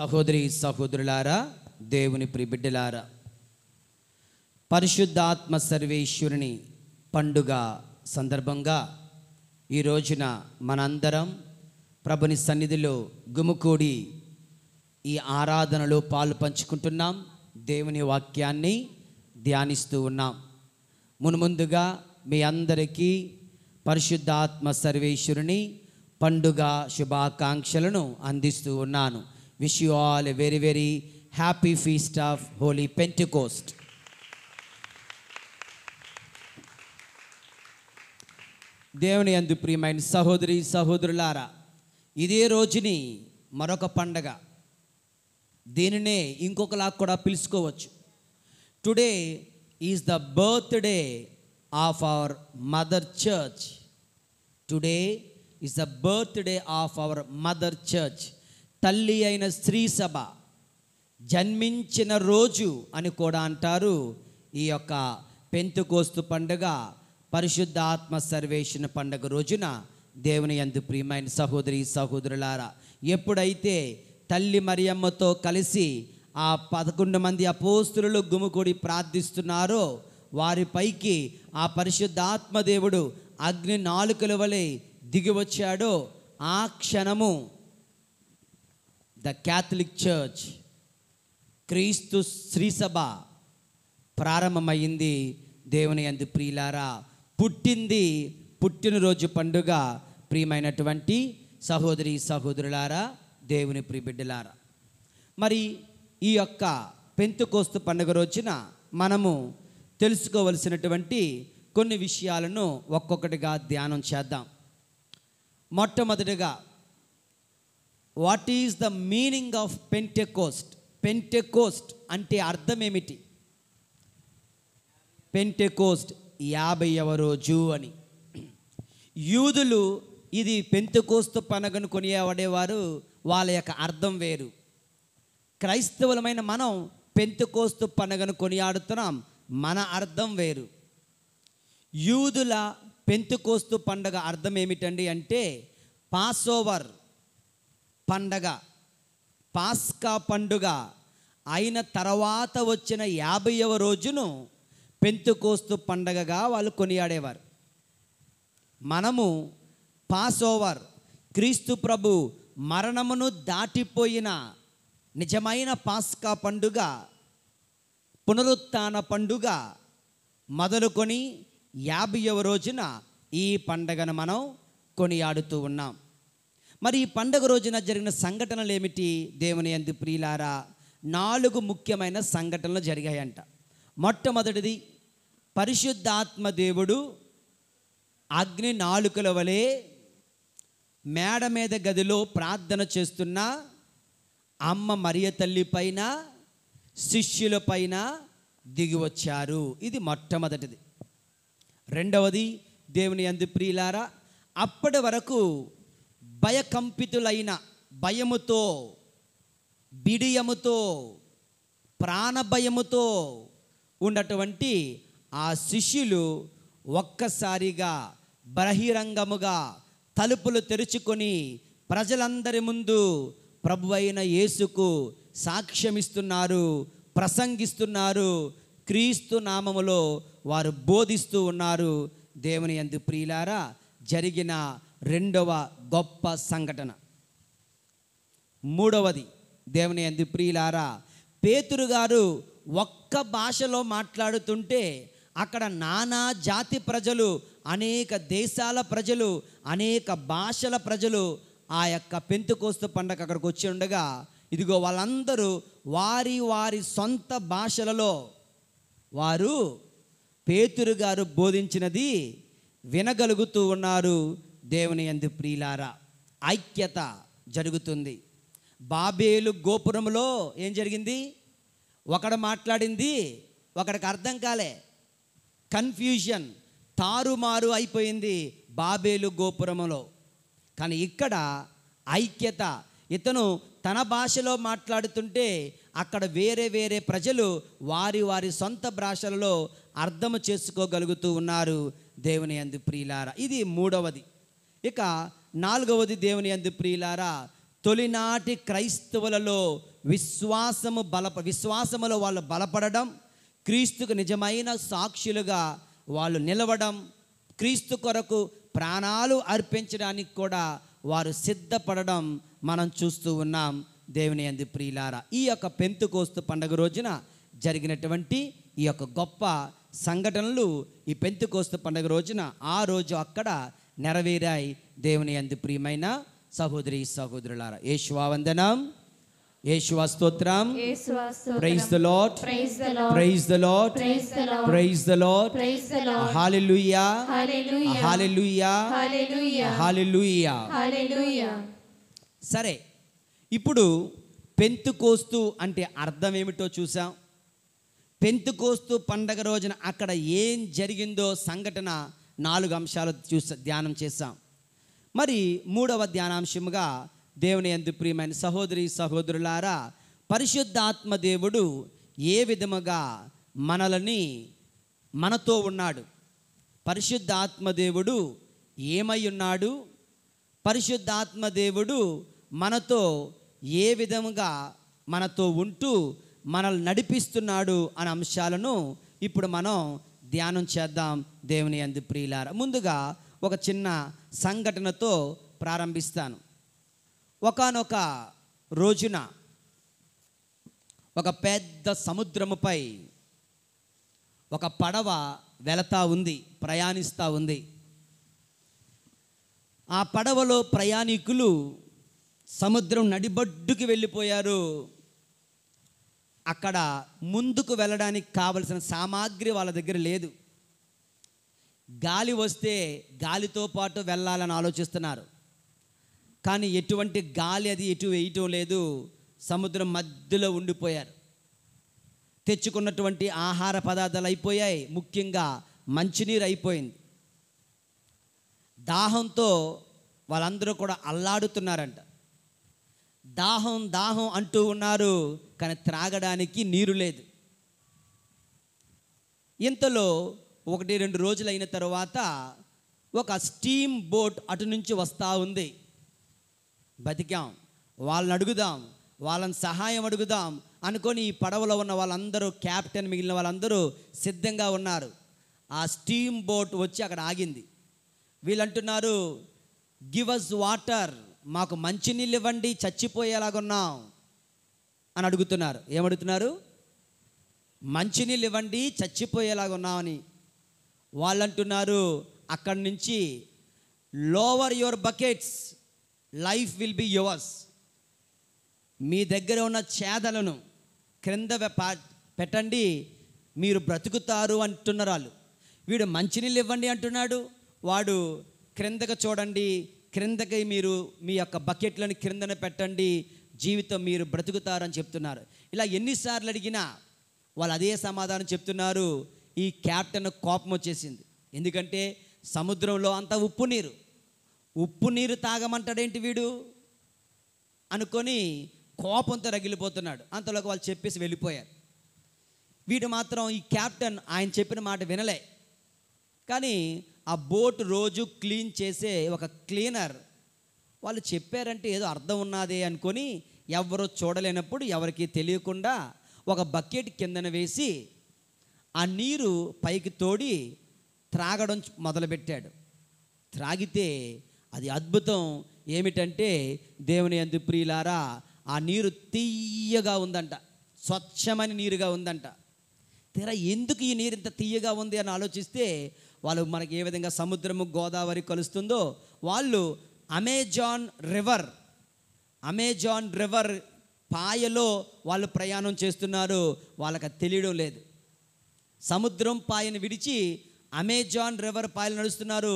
సహోదరి సహోదరులారా దేవుని ప్రిబిడ్డలారా పరిశుద్ధాత్మ సర్వేశ్వరుని పండుగ సందర్భంగా ఈ రోజున మనందరం ప్రభుని సన్నిధిలో గుముకూడి ఈ ఆరాధనలో పాలు పంచుకుంటున్నాం దేవుని వాక్యాన్ని ధ్యానిస్తూ ఉన్నాం మునుముందుగా మీ అందరికీ పరిశుద్ధాత్మ సర్వేశ్వరుని పండుగ శుభాకాంక్షలను అందిస్తూ ఉన్నాను Wish you all a very, very happy feast of Holy Pentecost. దేవుని అందు ప్రియమైన సహోదరి సహోదరులారా ఇదే రోజుని మరొక పండగ దీనినే ఇంకొకలా కూడా పిలుచుకోవచ్చు today is the birthday of our mother church today is the birthday of our mother church తల్లి అయిన స్త్రీ సభ జన్మించిన రోజు అని కూడా అంటారు ఈ యొక్క పెంతుకోస్తు పండుగ పరిశుద్ధ ఆత్మ సర్వేషణ పండుగ రోజున దేవుని ఎందు ప్రియమైన సహోదరి సహోదరులారా ఎప్పుడైతే తల్లి మరియమ్మతో కలిసి ఆ పదకొండు మంది అపోస్తులు గుమికూడి ప్రార్థిస్తున్నారో వారిపైకి ఆ పరిశుద్ధాత్మ దేవుడు అగ్ని నాలుకల వలె దిగి వచ్చాడో ఆ క్షణము ద క్యాథలిక్ చర్చ్ క్రీస్తు శ్రీసభ ప్రారంభమైంది దేవుని అందు ప్రియులారా పుట్టింది పుట్టినరోజు పండుగ ప్రియమైనటువంటి సహోదరి సహోదరులారా దేవుని ప్రియబిడ్డలారా మరి ఈ యొక్క పెంతుకోస్తు పండుగ రోజున మనము తెలుసుకోవలసినటువంటి కొన్ని విషయాలను ఒక్కొక్కటిగా ధ్యానం చేద్దాం మొట్టమొదటిగా what is the meaning of Pentecost Pentecost అంటే అర్థం ఏమిటి పెంటెకోస్ట్ యాభైవ రోజు అని యూదులు ఇది పెంతకోస్తు పనగను కొనియాడేవారు వాళ్ళ యొక్క అర్థం వేరు క్రైస్తవులమైన మనం పెంతకోస్తు పనగను కొనియాడుతున్నాం మన అర్థం వేరు యూదుల పెంతుకోస్తు పండుగ అర్థం ఏమిటండి అంటే పాస్ ఓవర్ పండగ పాస్కా పండుగ అయిన తర్వాత వచ్చిన యాభైవ రోజును పెంతుకోస్తు పండగగా వాళ్ళు కొనియాడేవారు మనము పాస్ ఓవర్ క్రీస్తు ప్రభు మరణమును దాటిపోయిన నిజమైన పాస్కా పండుగ పునరుత్న పండుగ మొదలుకొని యాభైవ రోజున ఈ పండగను మనం కొనియాడుతూ ఉన్నాం మరి ఈ పండగ రోజున జరిగిన సంఘటనలు ఏమిటి దేవుని ఎందు ప్రియులారా నాలుగు ముఖ్యమైన సంఘటనలు జరిగాయంట మొట్టమొదటిది పరిశుద్ధాత్మ దేవుడు అగ్ని నాలుకల వలె మేడ మీద గదిలో ప్రార్థన చేస్తున్న అమ్మ మరియ తల్లి పైన శిష్యులపైన దిగివచ్చారు ఇది మొట్టమొదటిది రెండవది దేవుని అందు ప్రియులారా అప్పటి వరకు భయకంపితులైన భయముతో బిడియముతో ప్రాణభయముతో ఉన్నటువంటి ఆ శిష్యులు ఒక్కసారిగా బహిరంగముగా తలుపులు తెరుచుకొని ప్రజలందరి ముందు ప్రభు అయిన యేసుకు సాక్ష్యమిస్తున్నారు ప్రసంగిస్తున్నారు క్రీస్తు నామములో వారు బోధిస్తూ ఉన్నారు దేవుని ఎందు ప్రియులారా జరిగిన రెండవ గొప్ప సంఘటన మూడవది దేవుని అంది ప్రియులారా పేతురు గారు ఒక్క భాషలో మాట్లాడుతుంటే అక్కడ నానా జాతి ప్రజలు అనేక దేశాల ప్రజలు అనేక భాషల ప్రజలు ఆ యొక్క పెంతుకోస్తు పండగ అక్కడికి వచ్చి ఉండగా ఇదిగో వాళ్ళందరూ వారి వారి సొంత భాషలలో వారు పేతురు గారు బోధించినది వినగలుగుతూ ఉన్నారు దేవుని ఎందు ప్రియులారా ఐక్యత జరుగుతుంది బాబేలు గోపురంలో ఏం జరిగింది ఒకడు మాట్లాడింది ఒకడికి అర్థం కాలే కన్ఫ్యూజన్ తారుమారు అయిపోయింది బాబేలు గోపురంలో కానీ ఇక్కడ ఐక్యత ఇతను తన భాషలో మాట్లాడుతుంటే అక్కడ వేరే వేరే ప్రజలు వారి వారి సొంత భాషలలో అర్థం చేసుకోగలుగుతూ ఉన్నారు దేవుని అందు ప్రియులారా ఇది మూడవది ఇక నాలుగవది దేవుని అందు ప్రియులారా తొలినాటి క్రైస్తవులలో విశ్వాసము బలప విశ్వాసములో వాళ్ళు బలపడడం క్రీస్తుకు నిజమైన సాక్షులుగా వాళ్ళు నిలవడం క్రీస్తు కొరకు ప్రాణాలు అర్పించడానికి కూడా వారు సిద్ధపడడం మనం చూస్తూ ఉన్నాం దేవుని అంది ప్రియులారా ఈ యొక్క పెంతుకోస్తు పండుగ రోజున జరిగినటువంటి ఈ యొక్క గొప్ప సంఘటనలు ఈ పెంతుకోస్తు పండుగ రోజున ఆ రోజు అక్కడ నెరవేరాయి దేవుని అందు ప్రియమైన సహోదరి సహోదరులారా యేశువా వందనం యేశువా స్తోత్రం praise the Lord praise the Lord praise the Lord hallelujah hallelujah hallelujah సరే ఇప్పుడు పెంతు కోస్తు అంటే అర్థం ఏమిటో చూసాం కోస్తు పండగ రోజున అక్కడ ఏం జరిగిందో సంఘటన నాలుగు అంశాలు చూసా ధ్యానం చేశాం మరి మూడవ ధ్యానాంశముగా దేవుని ఎందు ప్రియమైన సహోదరి సహోదరులారా పరిశుద్ధాత్మ దేవుడు ఏ విధముగా మనలని మనతో ఉన్నాడు పరిశుద్ధాత్మ దేవుడు ఏమై ఉన్నాడు పరిశుద్ధాత్మ దేవుడు మనతో ఏ విధముగా మనతో ఉంటూ మనల్ని నడిపిస్తున్నాడు అనే అంశాలను ఇప్పుడు మనం ధ్యానం చేద్దాం దేవుని అందు ప్రియులార ముందుగా ఒక చిన్న సంఘటనతో ప్రారంభిస్తాను ఒకనొక రోజున ఒక పెద్ద సముద్రముపై ఒక పడవ వెళతా ఉంది ప్రయాణిస్తూ ఉంది ఆ పడవలో ప్రయాణికులు సముద్రం నడిబడ్డుకి వెళ్ళిపోయారు అక్కడ ముందుకు వెళ్ళడానికి కావలసిన సామాగ్రి వాళ్ళ దగ్గర లేదు గాలి వస్తే గాలితో పాటు వెళ్ళాలని ఆలోచిస్తున్నారు కానీ ఎటువంటి గాలి అది ఎటు వేయటం లేదు సముద్రం మధ్యలో ఉండిపోయారు తెచ్చుకున్నటువంటి ఆహార పదార్థాలు అయిపోయాయి ముఖ్యంగా మంచినీరు అయిపోయింది దాహంతో వాళ్ళందరూ కూడా అల్లాడుతున్నారంట దాహం దాహం అంటూ ఉన్నారు కానీ త్రాగడానికి నీరు లేదు ఇంతలో ఒకటి రెండు రోజులైన తర్వాత ఒక స్టీమ్ బోట్ అటు నుంచి వస్తూ ఉంది బతికాం వాళ్ళని అడుగుదాం వాళ్ళని సహాయం అడుగుదాం అనుకొని ఈ పడవలో ఉన్న వాళ్ళందరూ క్యాప్టెన్ మిగిలిన వాళ్ళందరూ సిద్ధంగా ఉన్నారు ఆ స్టీమ్ బోట్ వచ్చి అక్కడ ఆగింది వీళ్ళంటున్నారు గివ్ అస్ వాటర్ మాకు మంచినీళ్ళు ఇవ్వండి చచ్చిపోయేలాగున్నాం అని అడుగుతున్నారు ఏమడుగుతున్నారు మంచినీళ్ళు ఇవ్వండి చచ్చిపోయేలాగున్నామని వాళ్ళు అంటున్నారు అక్కడి నుంచి lower your buckets life will be yours మీ దగ్గర ఉన్న చేదలను క్రింద పెట్టండి మీరు బ్రతుకుతారు అంటున్నారు వాళ్ళు వీడు మంచినీళ్ళు ఇవ్వండి అంటున్నాడు వాడు క్రిందకు చూడండి క్రిందకి మీరు మీ యొక్క బకెట్లను క్రిందన పెట్టండి జీవితం మీరు బ్రతుకుతారని చెప్తున్నారు ఇలా ఎన్నిసార్లు అడిగినా వాళ్ళు అదే సమాధానం చెప్తున్నారు ఈ క్యాప్టెన్ కోపం వచ్చేసింది ఎందుకంటే సముద్రంలో అంత ఉప్పు నీరు ఉప్పు నీరు తాగమంటాడేంటి వీడు అనుకొని కోపంతో రగిలిపోతున్నాడు అంతలోకి వాళ్ళు చెప్పేసి వెళ్ళిపోయారు వీడు మాత్రం ఈ క్యాప్టెన్ ఆయన చెప్పిన మాట వినలే కానీ ఆ బోట్ రోజు క్లీన్ చేసే ఒక క్లీనర్ వాళ్ళు చెప్పారంటే ఏదో అర్థం ఉన్నది అనుకొని ఎవరో చూడలేనప్పుడు ఎవరికి తెలియకుండా ఒక బకెట్ కిందన వేసి ఆ నీరు పైకి తోడి త్రాగడం మొదలుపెట్టాడు త్రాగితే అది అద్భుతం ఏమిటంటే దేవుని ఎందు ప్రియులారా ఆ నీరు తీయగా ఉందంట స్వచ్ఛమైన నీరుగా ఉందంట తెర ఎందుకు ఈ నీరు ఇంత తీయగా ఉంది అని ఆలోచిస్తే వాళ్ళు మనకి ఏ విధంగా సముద్రము గోదావరి కలుస్తుందో వాళ్ళు అమెజాన్ రివర్ అమెజాన్ రివర్ పాయలో వాళ్ళు ప్రయాణం చేస్తున్నారు వాళ్ళకి తెలియడం లేదు సముద్రం పాయను విడిచి అమెజాన్ రివర్ పాయలు నడుస్తున్నారు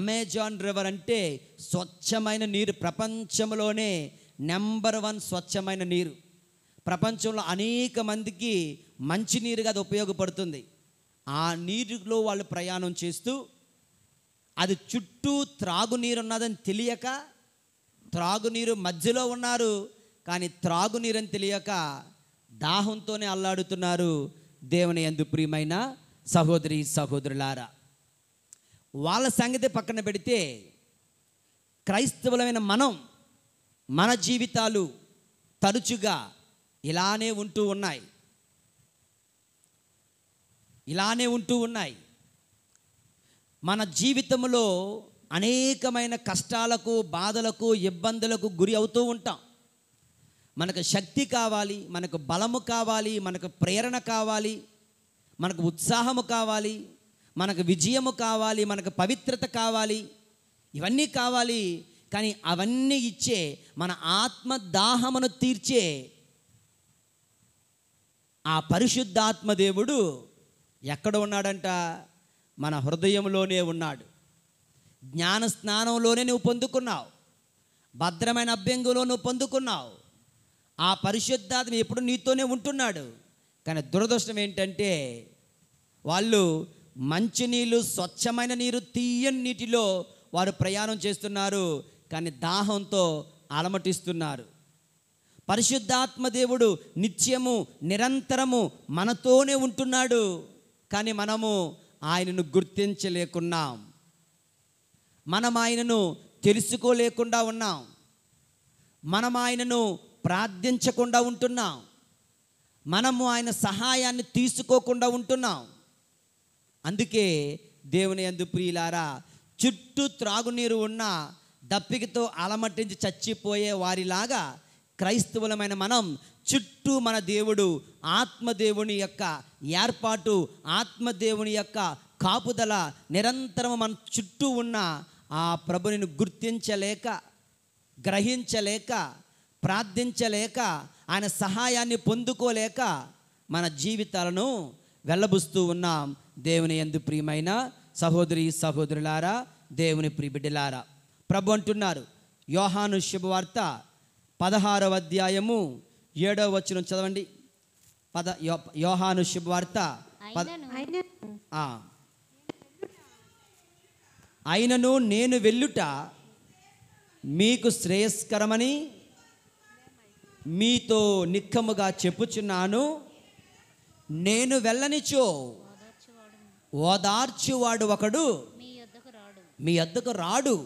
అమెజాన్ రివర్ అంటే స్వచ్ఛమైన నీరు ప్రపంచంలోనే నెంబర్ వన్ స్వచ్ఛమైన నీరు ప్రపంచంలో అనేక మందికి మంచినీరుగా అది ఉపయోగపడుతుంది ఆ నీరులో వాళ్ళు ప్రయాణం చేస్తూ అది చుట్టూ త్రాగునీరు ఉన్నదని తెలియక త్రాగునీరు మధ్యలో ఉన్నారు కానీ త్రాగునీరు అని తెలియక దాహంతోనే అల్లాడుతున్నారు దేవుని ఎందు ప్రియమైన సహోదరి సహోదరులారా వాళ్ళ సంగతి పక్కన పెడితే క్రైస్తవులమైన మనం మన జీవితాలు తరచుగా ఇలానే ఉంటూ ఉన్నాయి ఇలానే ఉంటూ ఉన్నాయి మన జీవితంలో అనేకమైన కష్టాలకు బాధలకు ఇబ్బందులకు గురి అవుతూ ఉంటాం మనకు శక్తి కావాలి మనకు బలము కావాలి మనకు ప్రేరణ కావాలి మనకు ఉత్సాహము కావాలి మనకు విజయము కావాలి మనకు పవిత్రత కావాలి ఇవన్నీ కావాలి కానీ అవన్నీ ఇచ్చే మన ఆత్మ దాహమును తీర్చే ఆ పరిశుద్ధాత్మ దేవుడు ఎక్కడ ఉన్నాడంట మన హృదయంలోనే ఉన్నాడు జ్ఞాన స్నానంలోనే నువ్వు పొందుకున్నావు భద్రమైన అభ్యంగంలో నువ్వు పొందుకున్నావు ఆ పరిశుద్ధాత్మ ఎప్పుడు నీతోనే ఉంటున్నాడు కానీ దురదృష్టం ఏంటంటే వాళ్ళు మంచినీళ్ళు స్వచ్ఛమైన నీరు తీయని నీటిలో వారు ప్రయాణం చేస్తున్నారు కానీ దాహంతో అలమటిస్తున్నారు పరిశుద్ధాత్మ దేవుడు నిత్యము నిరంతరము మనతోనే ఉంటున్నాడు కానీ మనము ఆయనను గుర్తించలేకున్నాం మనం ఆయనను తెలుసుకోలేకుండా ఉన్నాం మనం ఆయనను ప్రార్థించకుండా ఉంటున్నాం మనము ఆయన సహాయాన్ని తీసుకోకుండా ఉంటున్నాం అందుకే దేవుని ఎందు ప్రియులారా చుట్టూ త్రాగునీరు ఉన్న దప్పికతో అలమటించి చచ్చిపోయే వారిలాగా క్రైస్తవులమైన మనం చుట్టూ మన దేవుడు ఆత్మదేవుని యొక్క ఏర్పాటు ఆత్మదేవుని యొక్క కాపుదల నిరంతరం మన చుట్టూ ఉన్న ఆ ప్రభుని గుర్తించలేక గ్రహించలేక ప్రార్థించలేక ఆయన సహాయాన్ని పొందుకోలేక మన జీవితాలను వెళ్ళబుస్తూ ఉన్నాం దేవుని ఎందు ప్రియమైన సహోదరి సహోదరులారా దేవుని ప్రియబిడ్డలారా ప్రభు అంటున్నారు యోహాను శుభవార్త పదహారవ అధ్యాయము ఏడవ వచ్చిన చదవండి పద యోహాను శుభవార్త అయినను నేను వెళ్ళుట మీకు శ్రేయస్కరమని మీతో నిక్కముగా చెప్పుచున్నాను నేను వెళ్ళనిచో ఓదార్చువాడు ఒకడు మీ అద్దకు రాడు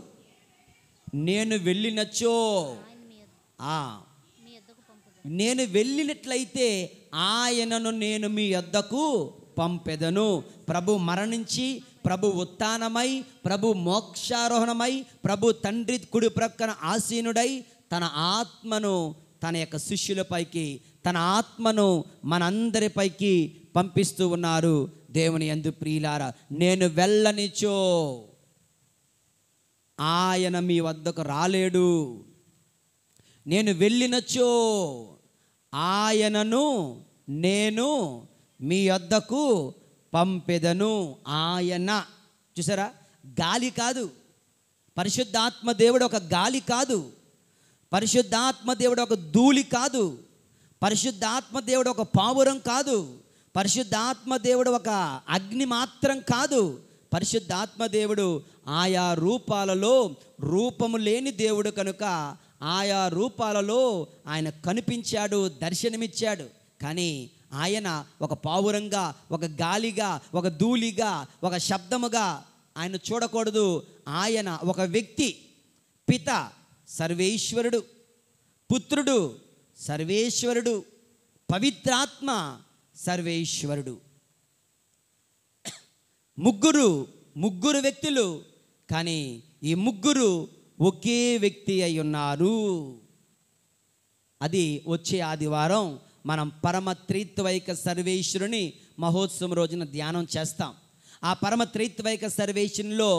నేను వెళ్ళినచ్చో నేను వెళ్ళినట్లయితే ఆయనను నేను మీ యొద్దకు పంపెదను ప్రభు మరణించి ప్రభు ఉత్థానమై ప్రభు మోక్షారోహణమై ప్రభు తండ్రి కుడి ప్రక్కన ఆసీనుడై తన ఆత్మను తన యొక్క శిష్యులపైకి తన ఆత్మను మనందరిపైకి పంపిస్తూ ఉన్నారు దేవుని ఎందు ప్రియులారా నేను వెళ్ళనిచో ఆయన మీ వద్దకు రాలేడు నేను వెళ్ళినచో ఆయనను నేను మీ వద్దకు పంపెదను ఆయన చూసారా గాలి కాదు పరిశుద్ధాత్మ దేవుడు ఒక గాలి కాదు పరిశుద్ధాత్మ దేవుడు ఒక ధూళి కాదు పరిశుద్ధాత్మ దేవుడు ఒక పావురం కాదు పరిశుద్ధాత్మ దేవుడు ఒక అగ్ని మాత్రం కాదు పరిశుద్ధాత్మ దేవుడు ఆయా రూపాలలో రూపము లేని దేవుడు కనుక ఆయా రూపాలలో ఆయన కనిపించాడు దర్శనమిచ్చాడు కానీ ఆయన ఒక పావురంగా ఒక గాలిగా ఒక ధూళిగా ఒక శబ్దముగా ఆయన చూడకూడదు ఆయన ఒక వ్యక్తి పిత సర్వేశ్వరుడు పుత్రుడు సర్వేశ్వరుడు పవిత్రాత్మ సర్వేశ్వరుడు ముగ్గురు ముగ్గురు వ్యక్తులు కానీ ఈ ముగ్గురు ఒకే వ్యక్తి అయి ఉన్నారు అది వచ్చే ఆదివారం మనం పరమ త్రిత్వైక సర్వేశ్వరుని మహోత్సవం రోజున ధ్యానం చేస్తాం ఆ పరమ త్రైత్వైక సర్వేశ్వరులో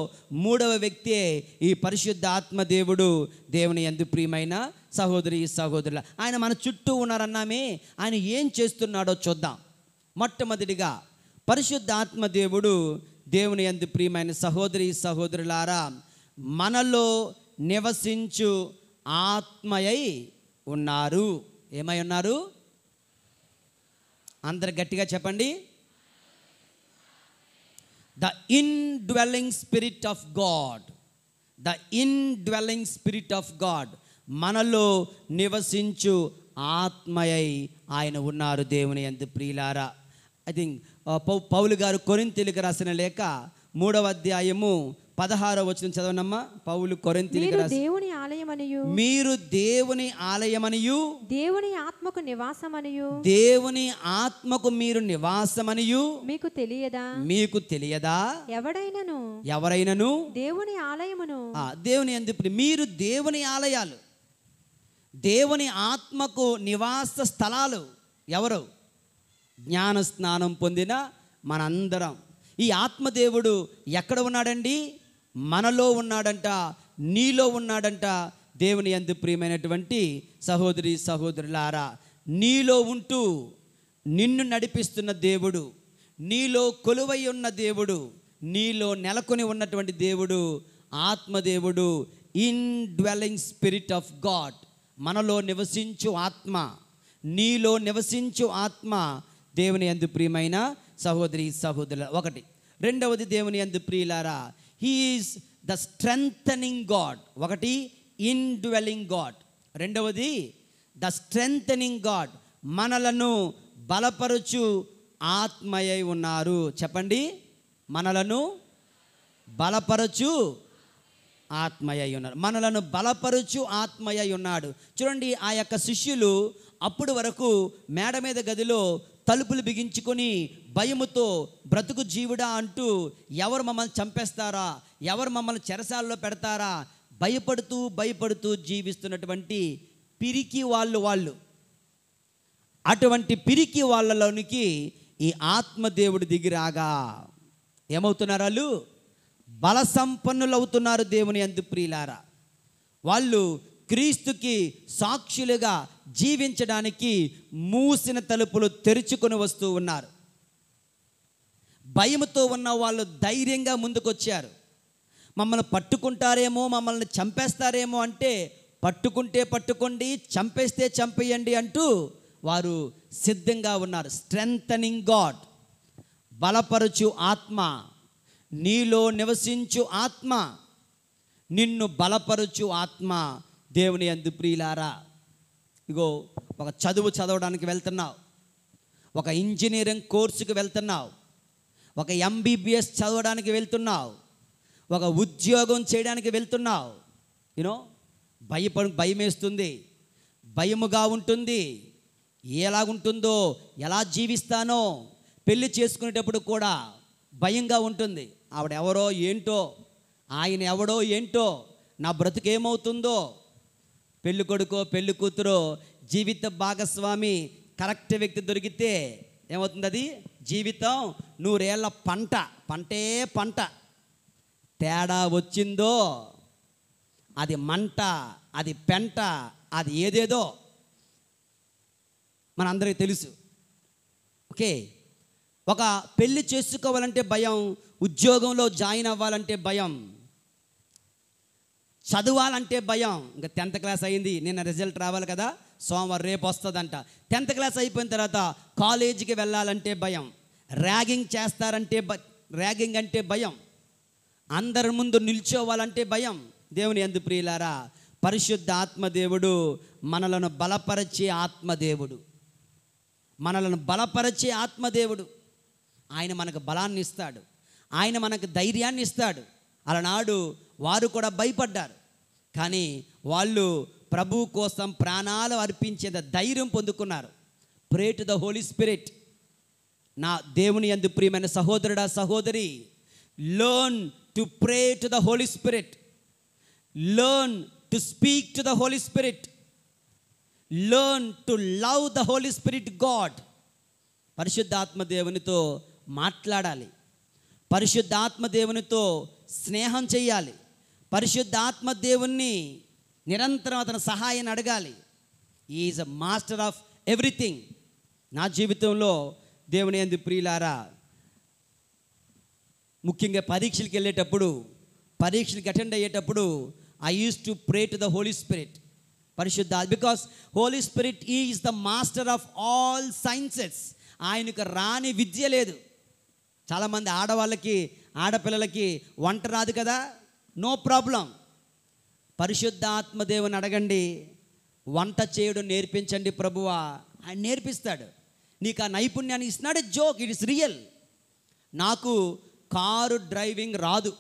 మూడవ వ్యక్తే ఈ పరిశుద్ధ ఆత్మదేవుడు దేవుని ఎందు ప్రియమైన సహోదరి సహోదరుల ఆయన మన చుట్టూ ఉన్నారన్నామే ఆయన ఏం చేస్తున్నాడో చూద్దాం మొట్టమొదటిగా పరిశుద్ధ ఆత్మదేవుడు దేవుని ఎందు ప్రియమైన సహోదరి సహోదరులారా మనలో నివసించు ఆత్మయై ఉన్నారు ఏమై ఉన్నారు అందరు గట్టిగా చెప్పండి the indwelling spirit of God the indwelling spirit of God మనలో నివసించు ఆత్మయై ఆయన ఉన్నారు దేవుని ఎంత ప్రియులారా ఐ థింక్ పౌ పౌలు గారు కొరింతెలుగు రాసిన లేఖ మూడవ అధ్యాయము పదహారో వచ్చిన చదవనమ్మా పౌలు కొరింతిలికి దేవుని ఆలయమనియు మీరు దేవుని ఆలయమనియు దేవుని ఆత్మకు నివాసమనియు దేవుని ఆత్మకు మీరు నివాసమనియు మీకు తెలియదా మీకు తెలియదా ఎవడైనను ఎవరైనను దేవుని ఆలయమును దేవుని ఎందుకు మీరు దేవుని ఆలయాలు దేవుని ఆత్మకు నివాస స్థలాలు ఎవరు జ్ఞాన స్నానం పొందిన మనందరం ఈ ఆత్మదేవుడు ఎక్కడ ఉన్నాడండి మనలో ఉన్నాడంట నీలో ఉన్నాడంట దేవుని అందు ప్రియమైనటువంటి సహోదరి సహోదరులారా నీలో ఉంటూ నిన్ను నడిపిస్తున్న దేవుడు నీలో కొలువై ఉన్న దేవుడు నీలో నెలకొని ఉన్నటువంటి దేవుడు ఆత్మదేవుడు indwelling spirit of God మనలో నివసించు ఆత్మ నీలో నివసించు ఆత్మ దేవుని అందు ప్రియమైన సహోదరి సహోదరుల ఒకటి రెండవది దేవుని అందు ప్రియులారా హీఈస్ ద స్ట్రెంగ్ గాడ్ ఒకటి ఇన్ డ్వెలింగ్ గాడ్ రెండవది ద స్ట్రెంగ్ గాడ్ మనలను బలపరుచు ఆత్మయై ఉన్నారు చెప్పండి మనలను బలపరచు ఆత్మయై ఉన్నారు మనలను బలపరుచు ఆత్మయై ఉన్నాడు చూడండి ఆ యొక్క శిష్యులు అప్పుడు వరకు మేడ మీద గదిలో తలుపులు బిగించుకొని భయముతో బ్రతుకు జీవుడా అంటూ ఎవరు మమ్మల్ని చంపేస్తారా ఎవరు మమ్మల్ని చెరసాల్లో పెడతారా భయపడుతూ భయపడుతూ జీవిస్తున్నటువంటి పిరికి వాళ్ళు వాళ్ళు అటువంటి పిరికి వాళ్ళలోనికి ఈ ఆత్మదేవుడు దిగిరాగా ఏమవుతున్నారు వాళ్ళు బలసంపన్నులు అవుతున్నారు దేవుని అందు ప్రియులారా వాళ్ళు క్రీస్తుకి సాక్షులుగా జీవించడానికి మూసిన తలుపులు తెరుచుకొని వస్తూ ఉన్నారు భయంతో ఉన్న వాళ్ళు ధైర్యంగా ముందుకొచ్చారు మమ్మల్ని పట్టుకుంటారేమో మమ్మల్ని చంపేస్తారేమో అంటే పట్టుకుంటే పట్టుకోండి చంపేస్తే చంపేయండి అంటూ వారు సిద్ధంగా ఉన్నారు స్ట్రెంగ్ గాడ్ బలపరచు ఆత్మ నీలో నివసించు ఆత్మ నిన్ను బలపరచు ఆత్మ దేవుని అందు ప్రియులారా ఇగో ఒక చదువు చదవడానికి వెళ్తున్నావు ఒక ఇంజనీరింగ్ కోర్సుకు వెళ్తున్నావు ఒక ఎంబీబీఎస్ చదవడానికి వెళ్తున్నావు ఒక ఉద్యోగం చేయడానికి వెళ్తున్నావు యూనో భయప భయం వేస్తుంది భయముగా ఉంటుంది ఎలాగుంటుందో ఎలా జీవిస్తానో పెళ్లి చేసుకునేటప్పుడు కూడా భయంగా ఉంటుంది ఆవిడ ఎవరో ఏంటో ఆయన ఎవడో ఏంటో నా బ్రతుకేమవుతుందో పెళ్ళి కొడుకో పెళ్ళి కూతురో జీవిత భాగస్వామి కరెక్ట్ వ్యక్తి దొరికితే ఏమవుతుంది అది జీవితం నూరేళ్ల పంట పంటే పంట తేడా వచ్చిందో అది మంట అది పెంట అది ఏదేదో మనందరికీ తెలుసు ఓకే ఒక పెళ్ళి చేసుకోవాలంటే భయం ఉద్యోగంలో జాయిన్ అవ్వాలంటే భయం చదవాలంటే భయం ఇంకా టెన్త్ క్లాస్ అయింది నిన్న రిజల్ట్ రావాలి కదా సోమవారం రేపు వస్తుందంట టెన్త్ క్లాస్ అయిపోయిన తర్వాత కాలేజీకి వెళ్ళాలంటే భయం ర్యాగింగ్ చేస్తారంటే భ ర్యాగింగ్ అంటే భయం అందరి ముందు నిల్చోవాలంటే భయం దేవుని ఎందు ప్రియులారా పరిశుద్ధ ఆత్మదేవుడు మనలను బలపరచే ఆత్మదేవుడు మనలను బలపరచే ఆత్మదేవుడు ఆయన మనకు బలాన్ని ఇస్తాడు ఆయన మనకు ధైర్యాన్ని ఇస్తాడు అలనాడు వారు కూడా భయపడ్డారు కానీ వాళ్ళు ప్రభు కోసం ప్రాణాలు అర్పించేంత ధైర్యం పొందుకున్నారు pray to the Holy Spirit నా దేవుని ఎందు ప్రియమైన సహోదరుడా సహోదరి learn to pray to the Holy Spirit learn to speak to the Holy Spirit learn to love the Holy Spirit God పరిశుద్ధాత్మ దేవునితో మాట్లాడాలి పరిశుద్ధాత్మ దేవునితో స్నేహం చేయాలి పరిశుద్ధాత్మ దేవుణ్ణి నిరంతరం అతని సహాయాన్ని అడగాలి is a master of everything నా జీవితంలో దేవుని ఎందు ప్రియులారా ముఖ్యంగా పరీక్షలకు వెళ్ళేటప్పుడు పరీక్షలకు అటెండ్ అయ్యేటప్పుడు I use to pray to the Holy Spirit పరిశుద్ధ because Holy Spirit is the master of all sciences ఆయనకు రాని విద్య లేదు చాలామంది ఆడవాళ్ళకి ఆడపిల్లలకి వంట రాదు కదా నో ప్రాబ్లం పరిశుద్ధ ఆత్మదేవుని అడగండి వంట చేయడం నేర్పించండి ప్రభువా ఆయన నేర్పిస్తాడు నీకు ఆ నైపుణ్యాన్ని ఇస్తున్నాడు జోక్ ఇట్ ఇస్ రియల్ నాకు కారు డ్రైవింగ్ రాదు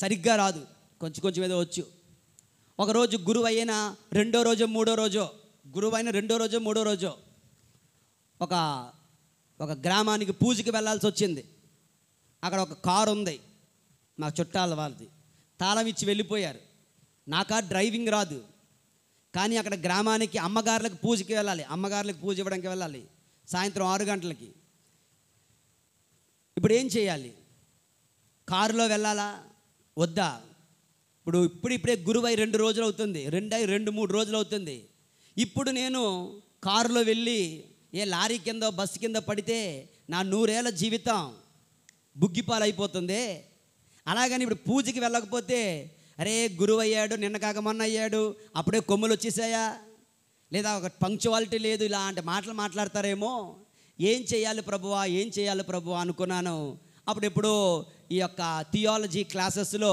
సరిగ్గా రాదు కొంచెం కొంచెం ఏదో వచ్చు ఒకరోజు గురువు అయిన రెండో రోజు మూడో రోజో గురువు రెండో రోజు మూడో రోజో ఒక ఒక గ్రామానికి పూజకి వెళ్ళాల్సి వచ్చింది అక్కడ ఒక కారు ఉంది మా చుట్టాల వాళ్ళది తాళం ఇచ్చి వెళ్ళిపోయారు నాకా డ్రైవింగ్ రాదు కానీ అక్కడ గ్రామానికి అమ్మగారులకు పూజకి వెళ్ళాలి అమ్మగారులకు పూజ ఇవ్వడానికి వెళ్ళాలి సాయంత్రం ఆరు గంటలకి ఇప్పుడు ఏం చేయాలి కారులో వెళ్ళాలా వద్దా ఇప్పుడు ఇప్పుడు ఇప్పుడే గురువై రెండు రోజులు అవుతుంది రెండై రెండు మూడు రోజులు అవుతుంది ఇప్పుడు నేను కారులో వెళ్ళి ఏ లారీ కింద బస్సు కింద పడితే నా నూరేళ్ళ జీవితం బుగ్గిపాలైపోతుంది అలాగని ఇప్పుడు పూజకి వెళ్ళకపోతే అరే గురువు అయ్యాడు నిన్న కాక మొన్న అయ్యాడు అప్పుడే కొమ్ములు వచ్చేసాయా లేదా ఒక పంక్చువాలిటీ లేదు ఇలాంటి మాటలు మాట్లాడతారేమో ఏం చేయాలి ప్రభువా ఏం చేయాలి ప్రభువా అనుకున్నాను అప్పుడెప్పుడో ఈ యొక్క థియాలజీ క్లాసెస్లో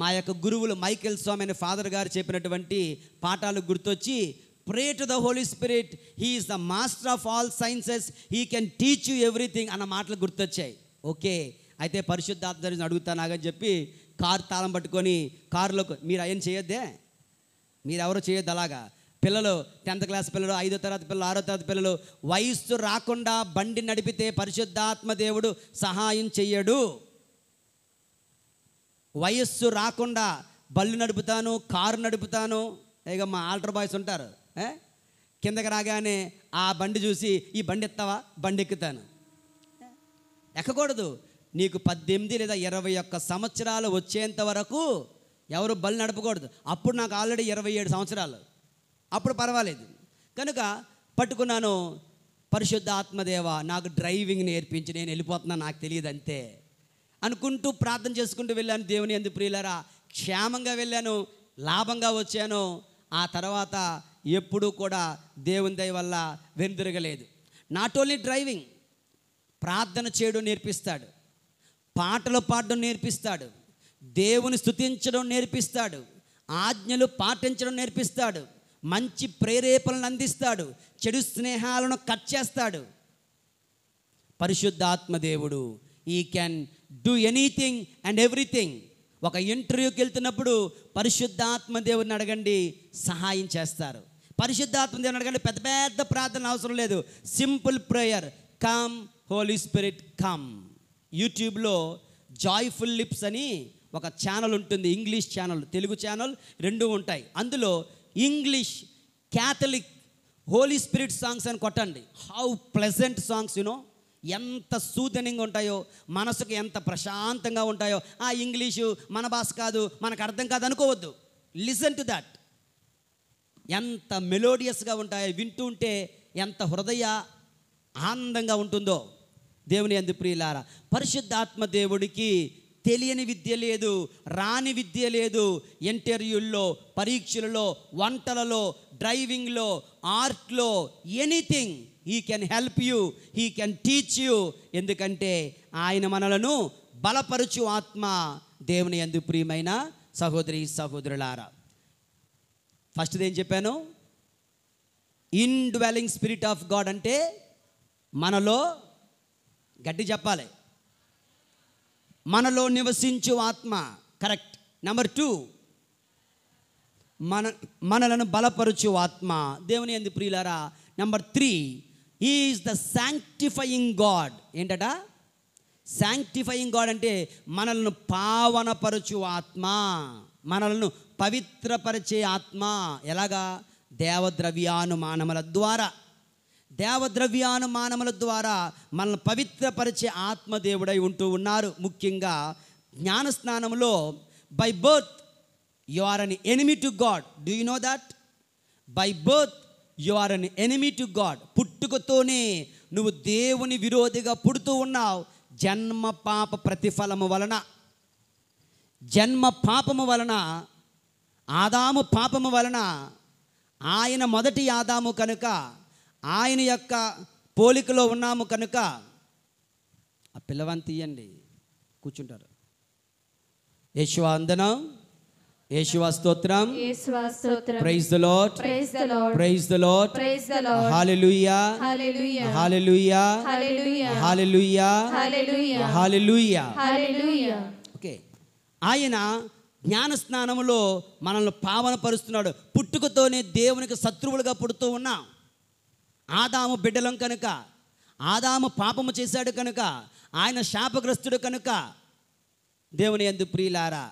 మా యొక్క గురువులు మైకేల్ స్వామి అనే ఫాదర్ గారు చెప్పినటువంటి పాఠాలు గుర్తొచ్చి pray to the Holy Spirit he is the master of all sciences he can teach you everything అన్న మాటలు గుర్తొచ్చాయి ఓకే అయితే పరిశుద్ధాత్మని అడుగుతానాగని చెప్పి కార్ తాళం పట్టుకొని కారులో మీరు అయ్యం చేయొద్దే మీరెవరు చేయొద్దు అలాగా పిల్లలు టెన్త్ క్లాస్ పిల్లలు ఐదో తరగతి పిల్లలు ఆరో తరగతి పిల్లలు వయస్సు రాకుండా బండి నడిపితే పరిశుద్ధాత్మ దేవుడు సహాయం చెయ్యడు వయస్సు రాకుండా బళ్ళు నడుపుతాను కారు నడుపుతాను ఇక మా ఆల్టర్ బాయ్స్ ఉంటారు కిందకి రాగానే ఆ బండి చూసి ఈ బండి ఎత్తావా బండి ఎక్కుతాను ఎక్కకూడదు నీకు పద్దెనిమిది లేదా ఇరవై ఒక్క సంవత్సరాలు వచ్చేంత వరకు ఎవరు బలి నడపకూడదు అప్పుడు నాకు ఆల్రెడీ ఇరవై ఏడు సంవత్సరాలు అప్పుడు పర్వాలేదు కనుక పట్టుకున్నాను పరిశుద్ధ ఆత్మదేవ నాకు డ్రైవింగ్ నేర్పించి నేను వెళ్ళిపోతున్నా నాకు తెలియదు అంతే అనుకుంటూ ప్రార్థన చేసుకుంటూ వెళ్ళాను దేవుని ఎందు ప్రియులరా క్షేమంగా వెళ్ళాను లాభంగా వచ్చాను ఆ తర్వాత ఎప్పుడూ కూడా దేవుని దయ వల్ల వెనుదిరగలేదు నాట్ ఓన్లీ డ్రైవింగ్ ప్రార్థన చేయడం నేర్పిస్తాడు పాటలు పాడడం నేర్పిస్తాడు దేవుని స్థుతించడం నేర్పిస్తాడు ఆజ్ఞలు పాటించడం నేర్పిస్తాడు మంచి ప్రేరేపణలు అందిస్తాడు చెడు స్నేహాలను కట్ చేస్తాడు పరిశుద్ధాత్మ దేవుడు he can do anything and everything ఒక ఇంటర్వ్యూకి వెళ్తున్నప్పుడు పరిశుద్ధాత్మ దేవుడిని అడగండి సహాయం చేస్తారు పరిశుద్ధాత్మ దేవుని అడగండి పెద్ద పెద్ద ప్రార్థన అవసరం లేదు simple prayer come Holy Spirit come యూట్యూబ్లో జాయ్ఫుల్ లిప్స్ అని ఒక ఛానల్ ఉంటుంది ఇంగ్లీష్ ఛానల్ తెలుగు ఛానల్ రెండు ఉంటాయి అందులో English Catholic Holy Spirit songs అని కొట్టండి హౌ ప్లెజెంట్ సాంగ్స్ యూనో ఎంత సూదనింగ్ ఉంటాయో మనసుకు ఎంత ప్రశాంతంగా ఉంటాయో ఆ ఇంగ్లీషు మన భాష కాదు మనకు అర్థం కాదు అనుకోవద్దు లిసన్ టు దాట్ ఎంత మెలోడియస్గా ఉంటాయో వింటూ ఉంటే ఎంత హృదయ ఆనందంగా ఉంటుందో దేవుని అందు ప్రియులారా పరిశుద్ధాత్మ దేవుడికి తెలియని విద్య లేదు రాని విద్య లేదు ఇంటర్వ్యూల్లో పరీక్షలలో వంటలలో డ్రైవింగ్లో ఆర్ట్లో anything he can help you he can teach you ఎందుకంటే ఆయన మనలను బలపరుచు ఆత్మ దేవుని అందు ప్రియమైన సహోదరి సహోదరులారా ఫస్ట్ ఏం చెప్పాను indwelling spirit of God అంటే మనలో గట్టి చెప్పాలి మనలో నివసించు ఆత్మ కరెక్ట్ నెంబర్ టూ మన మనలను బలపరుచు ఆత్మ దేవుని ఎందు ప్రియులారా number three is the sanctifying God ఏంటట శాంక్టిఫయింగ్ గాడ్ అంటే మనల్ని పావనపరచు ఆత్మ మనలను పవిత్రపరిచే ఆత్మ ఎలాగా దేవద్రవ్యానుమానముల ద్వారా దేవద్రవ్యానుమానముల ద్వారా మనల్ని పవిత్రపరిచే ఆత్మదేవుడై ఉంటూ ఉన్నారు ముఖ్యంగా జ్ఞానస్నానంలో by birth you are an enemy to God do you know that by birth you are an enemy to God పుట్టుకతోనే నువ్వు దేవుని విరోధిగా పుడుతూ ఉన్నావు జన్మ పాప ప్రతిఫలము వలన జన్మ పాపము వలన ఆదాము పాపము వలన ఆయన మొదటి ఆదాము కనుక ఆయన యొక్క పోలికలో ఉన్నాము కనుక ఆ పిల్లవాన్ని తీయండి కూర్చుంటారు యేసువ అందనం యేసువ స్తోత్రం praise the Lord praise the Lord hallelujah hallelujah hallelujah hallelujah hallelujah ఆయన జ్ఞాన స్నానములో మనల్ని పావనపరుస్తున్నాడు పుట్టుకతోనే దేవునికి శత్రువులుగా పుడుతూ ఉన్నాం ఆదాము బిడ్డలం కనుక ఆదాము పాపము చేశాడు కనుక ఆయన శాపగ్రస్తుడు కనుక దేవుని ఎందు ప్రియులారా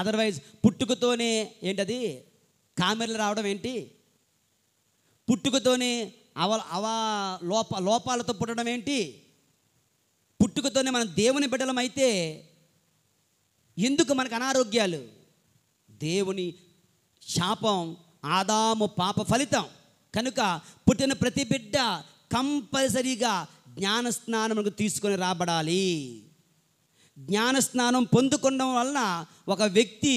అదర్వైజ్ పుట్టుకతోనే ఏంటది కామెరలు రావడం ఏంటి పుట్టుకతోనే అవ అవా లోప లోపాలతో పుట్టడం ఏంటి పుట్టుకతోనే మనం దేవుని బిడ్డలం అయితే ఎందుకు మనకు అనారోగ్యాలు దేవుని శాపం ఆదాము పాప ఫలితం కనుక పుట్టిన ప్రతి బిడ్డ కంపల్సరీగా జ్ఞానస్నానములకు తీసుకొని రాబడాలి జ్ఞానస్నానం పొందుకోవడం వలన ఒక వ్యక్తి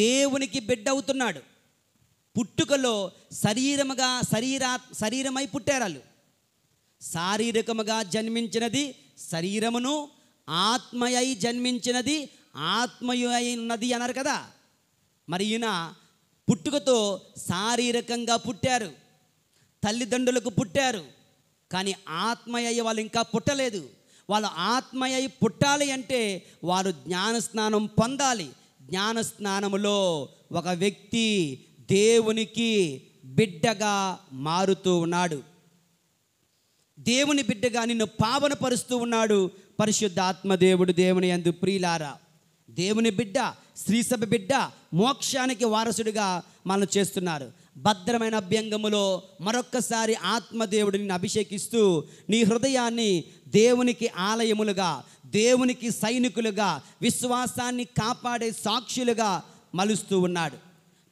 దేవునికి బిడ్డ అవుతున్నాడు పుట్టుకలో శరీరముగా శరీరా శరీరమై పుట్టారాలు శారీరకముగా జన్మించినది శరీరమును ఆత్మయై జన్మించినది ఆత్మయు అయినది అన్నారు కదా మరి ఈయన పుట్టుకతో శారీరకంగా పుట్టారు తల్లిదండ్రులకు పుట్టారు కానీ ఆత్మయ్య వాళ్ళు ఇంకా పుట్టలేదు వాళ్ళు ఆత్మయ్య పుట్టాలి అంటే వారు జ్ఞానస్నానం పొందాలి జ్ఞానస్నానములో ఒక వ్యక్తి దేవునికి బిడ్డగా మారుతూ ఉన్నాడు దేవుని బిడ్డగా నిన్ను పావన పరుస్తూ ఉన్నాడు పరిశుద్ధ ఆత్మదేవుడు దేవుని అందు ప్రియులారా దేవుని బిడ్డ శ్రీసభ బిడ్డ మోక్షానికి వారసుడిగా మనం చేస్తున్నారు భద్రమైన అభ్యంగములో మరొక్కసారి ఆత్మదేవుడిని అభిషేకిస్తూ నీ హృదయాన్ని దేవునికి ఆలయములుగా దేవునికి సైనికులుగా విశ్వాసాన్ని కాపాడే సాక్షులుగా మలుస్తూ ఉన్నాడు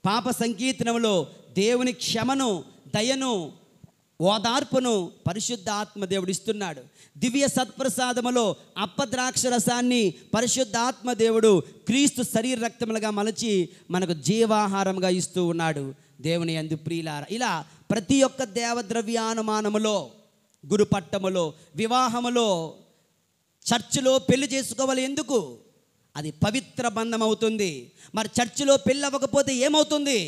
పాప సంకీర్తనంలో దేవుని క్షమను దయను ఓదార్పును పరిశుద్ధ ఆత్మదేవుడు ఇస్తున్నాడు దివ్య సత్ప్రసాదములో అప్పద్రాక్షరసాన్ని పరిశుద్ధ ఆత్మదేవుడు క్రీస్తు శరీర రక్తములుగా మలచి మనకు జీవాహారంగా ఇస్తూ ఉన్నాడు దేవుని అందు ప్రియులార ఇలా ప్రతి ఒక్క దేవద్రవ్యానుమానములో గురుపట్టములో వివాహములో చర్చిలో పెళ్లి చేసుకోవాలి ఎందుకు అది పవిత్ర బంధం అవుతుంది మరి చర్చిలో పెళ్ళి అవ్వకపోతే ఏమవుతుంది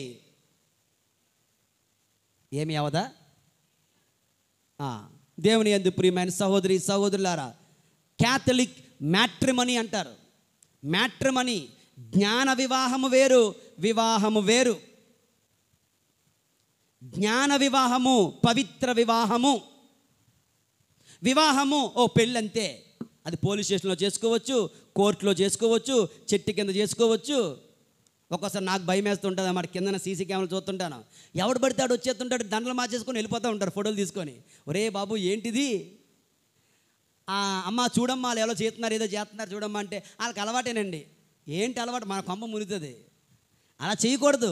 ఏమి అవదా దేవుని ఎందు ప్రియమైన సహోదరి సహోదరులారా క్యాథలిక్ మ్యాట్రిమనీ అంటారు మ్యాట్రిమనీ జ్ఞాన వివాహము వేరు వివాహము వేరు జ్ఞాన వివాహము పవిత్ర వివాహము వివాహము ఓ పెళ్ళంతే అది పోలీస్ స్టేషన్లో చేసుకోవచ్చు కోర్టులో చేసుకోవచ్చు చెట్టు కింద చేసుకోవచ్చు ఒక్కోసారి నాకు భయం వేస్తుంటుంది అన్నమాట కిందన సీసీ కెమెరా చూస్తుంటాను ఎవడు పడితే వచ్చేస్తుంటాడు దండలు మార్చేసుకొని వెళ్ళిపోతూ ఉంటారు ఫోటోలు తీసుకొని ఒరే బాబు ఏంటిది అమ్మ చూడమ్మా వాళ్ళు ఎలా చేస్తున్నారు ఏదో చేస్తున్నారు చూడమ్మా అంటే వాళ్ళకి అలవాటేనండి ఏంటి అలవాటు మన కొంప మునుగుతుంది అలా చేయకూడదు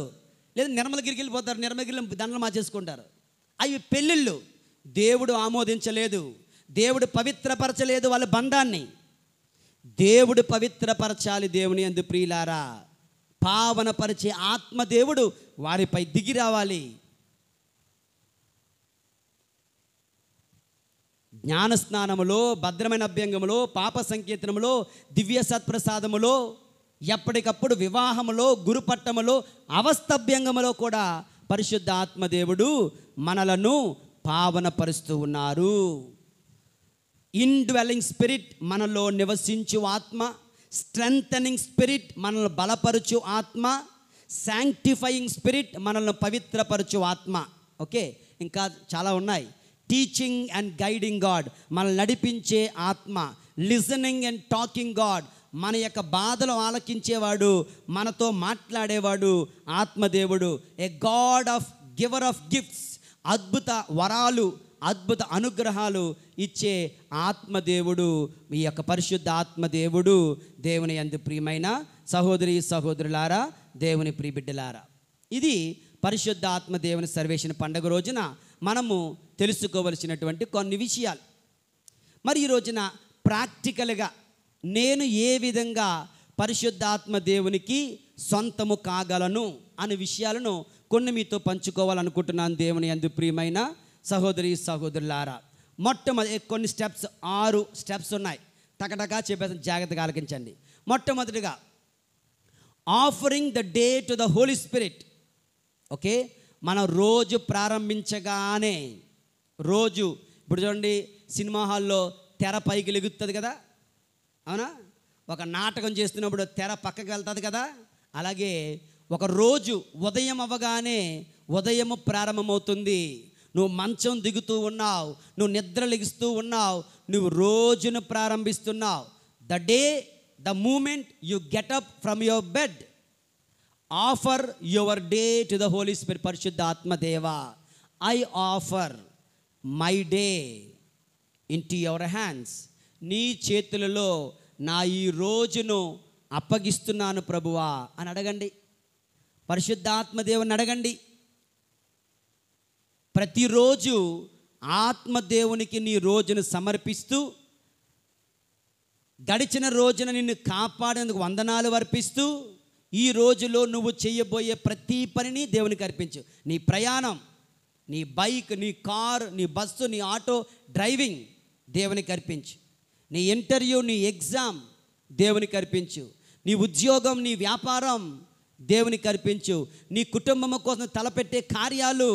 లేదా నిర్మలగిరికి వెళ్ళిపోతారు నిర్మలగిరిలో దండలు మార్చేసుకుంటారు అవి పెళ్ళిళ్ళు దేవుడు ఆమోదించలేదు దేవుడు పవిత్రపరచలేదు వాళ్ళ బంధాన్ని దేవుడు పవిత్రపరచాలి దేవుని అందు ప్రియులారా పావనపరిచే ఆత్మదేవుడు వారిపై దిగి రావాలి జ్ఞానస్నానములో భద్రమైన అభ్యంగములో పాప సంకీర్తనములో దివ్య సత్ప్రసాదములో ఎప్పటికప్పుడు వివాహములో గురుపట్టములో అవస్థభ్యంగములో కూడా పరిశుద్ధ ఆత్మదేవుడు మనలను పావనపరుస్తూ ఉన్నారు ఇన్డ్వెలింగ్ స్పిరిట్ మనలో నివసించు ఆత్మ స్ట్రెంగ్ స్పిరిట్ మనల్ని బలపరుచు ఆత్మ శాంక్టిఫయింగ్ స్పిరిట్ మనల్ని పవిత్రపరచు ఆత్మ ఓకే ఇంకా చాలా ఉన్నాయి టీచింగ్ అండ్ గైడింగ్ గాడ్ మనల్ని నడిపించే ఆత్మ లిజనింగ్ అండ్ టాకింగ్ గాడ్ మన యొక్క బాధలు ఆలకించేవాడు మనతో మాట్లాడేవాడు ఆత్మదేవుడు a God of giver of gifts అద్భుత వరాలు అద్భుత అనుగ్రహాలు ఇచ్చే ఆత్మదేవుడు మీ యొక్క పరిశుద్ధ ఆత్మదేవుడు దేవుని అందు ప్రియమైన సహోదరి సహోదరులారా దేవుని ప్రియబిడ్డలారా ఇది పరిశుద్ధ ఆత్మదేవుని సర్వేషణ పండగ రోజున మనము తెలుసుకోవలసినటువంటి కొన్ని విషయాలు మరి ఈ రోజున ప్రాక్టికల్గా నేను ఏ విధంగా పరిశుద్ధాత్మ దేవునికి సొంతము కాగలను అనే విషయాలను కొన్ని మీతో పంచుకోవాలనుకుంటున్నాను దేవుని అందు ప్రియమైన సహోదరి సహోదరులారా మొట్టమొదటి కొన్ని స్టెప్స్ ఆరు స్టెప్స్ ఉన్నాయి టకటకా చెప్పేసి జాగ్రత్తగా ఆలకించండి మొట్టమొదటిగా offering the day to the Holy Spirit okay మనం రోజు ప్రారంభించగానే రోజు ఇప్పుడు చూడండి సినిమా హాల్లో తెర పైకి లెగుతుంది కదా అవునా ఒక నాటకం చేస్తున్నప్పుడు తెర పక్కకి వెళ్తుంది కదా అలాగే ఒక రోజు ఉదయం అవ్వగానే ఉదయం ప్రారంభమవుతుంది నువ్వు మంచం దిగుతూ ఉన్నావు నువ్వు నిద్ర లెగిస్తూ ఉన్నావు నువ్వు రోజును ప్రారంభిస్తున్నావు the day the moment you get up from your bed offer your day to the Holy Spirit పరిశుద్ధ ఆత్మదేవ I offer my day into your hands నీ చేతులలో నా ఈ రోజును అప్పగిస్తున్నాను ప్రభువా అని అడగండి పరిశుద్ధాత్మదేవుని అడగండి ప్రతిరోజు ఆత్మదేవునికి నీ రోజును సమర్పిస్తూ గడిచిన రోజున నిన్ను కాపాడేందుకు వందనాలు అర్పిస్తూ ఈ రోజులో నువ్వు చేయబోయే ప్రతి పనిని దేవునికి అర్పించు నీ ప్రయాణం నీ బైక్ నీ కార్ నీ బస్సు నీ ఆటో డ్రైవింగ్ దేవునికి అర్పించు నీ ఇంటర్వ్యూ నీ ఎగ్జామ్ దేవునికి అర్పించు నీ ఉద్యోగం నీ వ్యాపారం దేవునికి అర్పించు నీ కుటుంబం కోసం తలపెట్టే కార్యాలు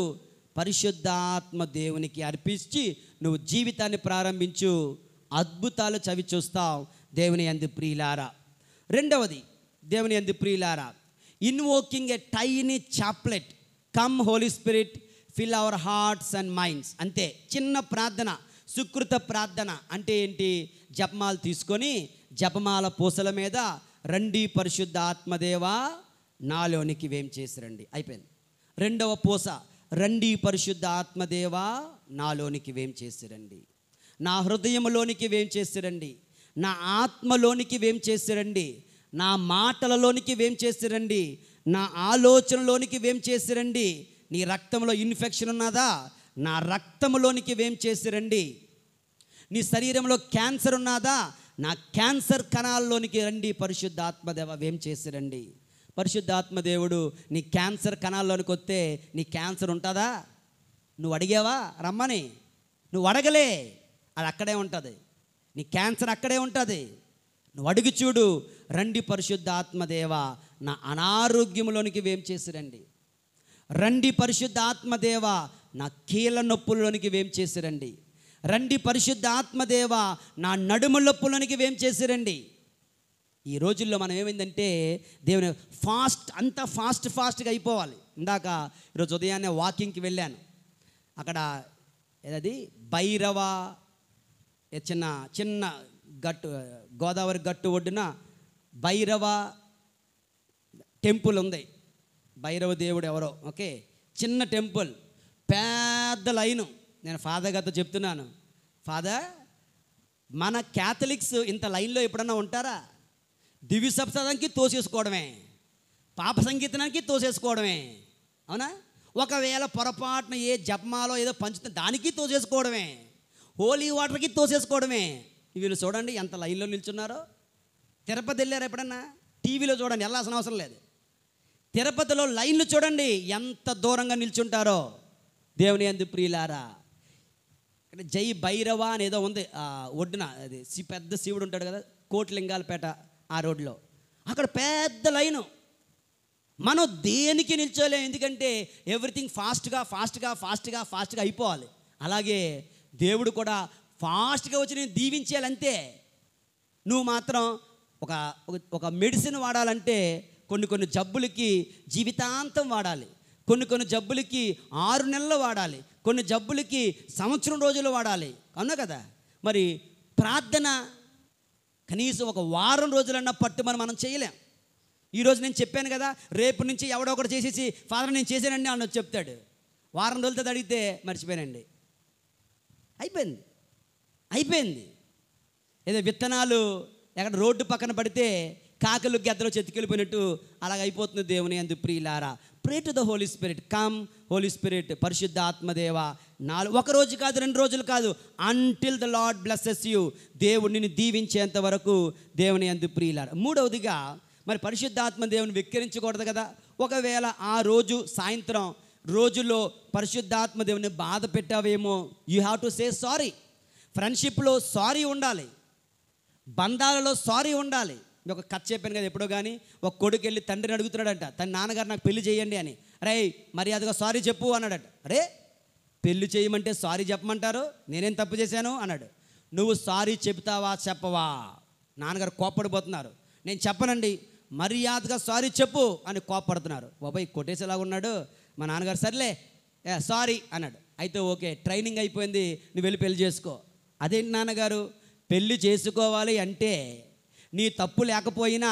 పరిశుద్ధాత్మ దేవునికి అర్పించి నువ్వు జీవితాన్ని ప్రారంభించు అద్భుతాలు చవి చూస్తావు దేవుని అంది ప్రియులారా రెండవది దేవుని అంది ప్రియులారా invoking a tiny chaplet come Holy Spirit fill our hearts and minds అంతే చిన్న ప్రార్థన సుకృత ప్రార్థన అంటే ఏంటి జపమాలు తీసుకొని జపమాల పూసల మీద రండి పరిశుద్ధ ఆత్మదేవా నాలోనికి వేం చేసి రండి అయిపోయింది రెండవ పూస రండి పరిశుద్ధ ఆత్మదేవా నాలోనికి వేం చేసిరండి నా హృదయంలోనికి వేం చేసిరండి నా ఆత్మలోనికి వేం చేసిరండి నా మాటలలోనికి వేం చేసిరండి నా ఆలోచనలోనికి వేం చేసిరండి నీ రక్తంలో ఇన్ఫెక్షన్ ఉన్నదా నా రక్తంలోనికి వేం చేసిరండి నీ శరీరంలో క్యాన్సర్ ఉన్నదా నా క్యాన్సర్ కణాల్లోనికి రండి పరిశుద్ధ ఆత్మదేవ వేం చేసిరండి పరిశుద్ధాత్మ దేవుడు నీ క్యాన్సర్ కణాల్లోనికి వస్తే నీ క్యాన్సర్ ఉంటుందా నువ్వు అడిగావా రమ్మని నువ్వు అడగలే అది అక్కడే ఉంటుంది నీ క్యాన్సర్ అక్కడే ఉంటుంది నువ్వు అడిగి చూడు రండి పరిశుద్ధ ఆత్మదేవ నా అనారోగ్యంలోనికి వేం చేసిరండి రండి పరిశుద్ధ ఆత్మదేవ నా కీళ్ళ నొప్పుల్లోనికి వేం చేసిరండి రండి పరిశుద్ధ ఆత్మదేవ నా నడుము నొప్పులోనికి వేం చేసిరండి ఈ రోజుల్లో మనం ఏమైందంటే దేవుని ఫాస్ట్ అంత ఫాస్ట్ ఫాస్ట్గా అయిపోవాలి ఇందాక ఈరోజు ఉదయాన్నే వాకింగ్కి వెళ్ళాను అక్కడ ఏదది భైరవ చిన్న చిన్న గట్టు గోదావరి గట్టు ఒడ్డున భైరవ టెంపుల్ ఉంది భైరవ దేవుడు ఎవరో ఓకే చిన్న టెంపుల్ పెద్ద లైను నేను ఫాదర్ గారితో చెప్తున్నాను ఫాదర్ మన క్యాథలిక్స్ ఇంత లైన్లో ఎప్పుడన్నా ఉంటారా దివ్య సప్తానికి తోసేసుకోవడమే పాప సంగీతానికి తోసేసుకోవడమే అవునా ఒకవేళ పొరపాటున ఏ జపమాలో ఏదో పంచుతుంది దానికి తోసేసుకోవడమే హోలీ వాటర్కి తోసేసుకోవడమే వీళ్ళు చూడండి ఎంత లైన్లో నిల్చున్నారో తిరుపతి వెళ్ళారు ఎప్పుడన్నా టీవీలో చూడండి వెళ్ళాల్సిన అవసరం లేదు తిరుపతిలో లైన్లు చూడండి ఎంత దూరంగా నిల్చుంటారో దేవుని ఎందు ప్రియులారా జై భైరవ అనేదో ఉంది ఒడ్డున అది పెద్ద శివుడు ఉంటాడు కదా కోటిలింగాలపేట ఆ రోడ్లో అక్కడ పెద్ద లైను మనం దేనికి నిల్చోలేం ఎందుకంటే ఎవ్రీథింగ్ ఫాస్ట్గా ఫాస్ట్గా ఫాస్ట్గా ఫాస్ట్గా అయిపోవాలి అలాగే దేవుడు కూడా ఫాస్ట్గా వచ్చి నేను దీవించాలంతే నువ్వు మాత్రం ఒక ఒక మెడిసిన్ వాడాలంటే కొన్ని కొన్ని జబ్బులకి జీవితాంతం వాడాలి కొన్ని కొన్ని జబ్బులకి ఆరు నెలలు వాడాలి కొన్ని జబ్బులకి సంవత్సరం రోజులు వాడాలి అన్నా కదా మరి ప్రార్థన కనీసం ఒక వారం రోజులన్నా పట్టు మనం మనం చేయలేం ఈరోజు నేను చెప్పాను కదా రేపు నుంచి ఎవడో ఒకటి చేసేసి ఫాదర్ నేను చేశానండి అన్న చెప్తాడు వారం రోజులతో అడిగితే మర్చిపోయానండి అయిపోయింది అయిపోయింది ఏదో విత్తనాలు ఎక్కడ రోడ్డు పక్కన పడితే కాకలు గెద్దలు చెతికెళ్ళిపోయినట్టు అలాగ అయిపోతుంది దేవుని అందు ప్రియులారా pray to the Holy Spirit come Holy Spirit పరిశుద్ధ ఆత్మదేవ నాలుగు ఒక రోజు కాదు రెండు రోజులు కాదు until the Lord blesses you దేవుణ్ణిని దీవించేంత వరకు దేవుని అందు ప్రియులారు మూడవదిగా మరి పరిశుద్ధాత్మ దేవుని వెక్కిరించకూడదు కదా ఒకవేళ ఆ రోజు సాయంత్రం రోజులో పరిశుద్ధాత్మ దేవుని బాధ పెట్టావేమో you have to say sorry ఫ్రెండ్షిప్లో సారీ ఉండాలి బంధాలలో సారీ ఉండాలి ఒక కథ చెప్పాను కదా ఎప్పుడో కానీ ఒక కొడుకు వెళ్ళి తండ్రిని అడుగుతున్నాడంట తన నాన్నగారు నాకు పెళ్లి చేయండి అని రే మర్యాదగా సారీ చెప్పు అన్నాడట అరే పెళ్లి చేయమంటే సారీ చెప్పమంటారు నేనేం తప్పు చేశాను అన్నాడు నువ్వు సారీ చెప్తావా చెప్పవా నాన్నగారు కోప్పడిపోతున్నారు నేను చెప్పనండి మర్యాదగా సారీ చెప్పు అని కోపడుతున్నారు బాబాయ్ కొట్టేసేలాగా ఉన్నాడు మా నాన్నగారు సర్లే సారీ అన్నాడు అయితే ఓకే ట్రైనింగ్ అయిపోయింది నువ్వు వెళ్ళి పెళ్లి చేసుకో అదేంటి నాన్నగారు పెళ్లి చేసుకోవాలి అంటే నీ తప్పు లేకపోయినా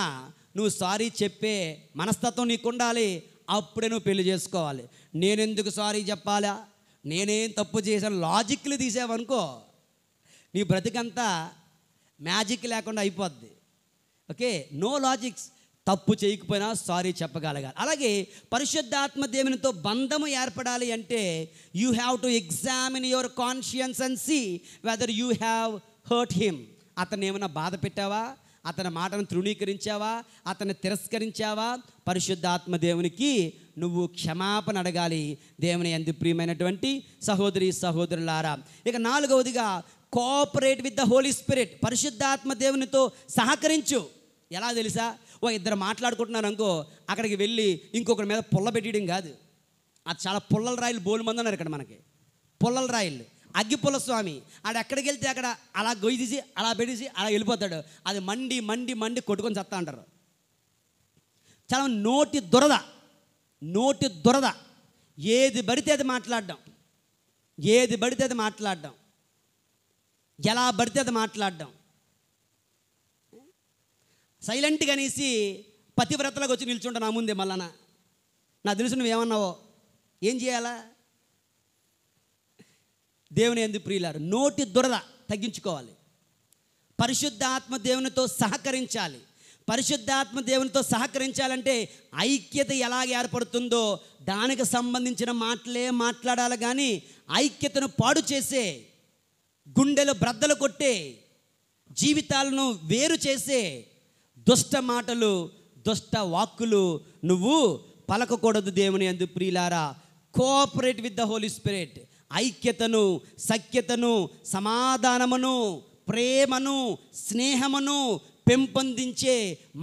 నువ్వు సారీ చెప్పే మనస్తత్వం నీకు ఉండాలి అప్పుడే నువ్వు పెళ్లి చేసుకోవాలి నేనెందుకు సారీ చెప్పాలా నేనేం తప్పు చేశాను లాజిక్లు తీసావనుకో నీ బ్రతికంతా మ్యాజిక్ లేకుండా అయిపోద్ది ఓకే నో లాజిక్స్ తప్పు చేయకపోయినా సారీ చెప్పగలగాలి అలాగే పరిశుద్ధాత్మ దేవునితో బంధము ఏర్పడాలి అంటే you have to examine your conscience and see whether you have hurt him అతను ఏమైనా బాధ పెట్టావా అతని మాటను తృణీకరించావా అతన్ని తిరస్కరించావా పరిశుద్ధాత్మ దేవునికి నువ్వు క్షమాపణ అడగాలి దేవుని ఎందు ప్రియమైనటువంటి సహోదరి సహోదరులారా ఇక నాలుగవదిగా cooperate with the Holy Spirit పరిశుద్ధాత్మ దేవునితో సహకరించు ఎలా తెలుసా ఓ ఇద్దరు మాట్లాడుకుంటున్నారు అనుకో అక్కడికి వెళ్ళి ఇంకొకరి మీద పుల్ల పెట్టడం కాదు అది చాలా పుల్లల రాయలు బోలు మంది అన్నారు ఇక్కడ మనకి పుల్లల రాయలు అగ్గిపుల్ల స్వామి ఆడ ఎక్కడికి వెళ్తే అక్కడ అలా గొయ్యి తీసి అలా పెడిసి అలా వెళ్ళిపోతాడు అది మండి మండి మండి కొట్టుకొని చెత్తా అంటారు చాలా నోటి దురద నోటి దురద ఏది పడితే అది మాట్లాడడం ఏది పడితే అది మాట్లాడడం ఎలా పడితే అది మాట్లాడడం సైలెంట్గా అనేసి పతివ్రతలకు వచ్చి నిల్చుంటా నా ముందే మళ్ళా నా తెలుసు నువ్వేమన్నావో ఏం చేయాలా దేవుని ఎందు ప్రియులారు నోటి దురద తగ్గించుకోవాలి పరిశుద్ధాత్మ దేవునితో సహకరించాలి పరిశుద్ధాత్మ దేవునితో సహకరించాలంటే ఐక్యత ఎలాగ ఏర్పడుతుందో దానికి సంబంధించిన మాటలే మాట్లాడాలి కానీ ఐక్యతను పాడు చేసే గుండెలు బ్రద్దలు కొట్టే జీవితాలను వేరు చేసే దుష్ట మాటలు దుష్ట వాక్కులు నువ్వు పలకకూడదు దేవుని అందు ప్రియులారా cooperate with the Holy Spirit ఐక్యతను సఖ్యతను సమాధానమును ప్రేమను స్నేహమును పెంపొందించే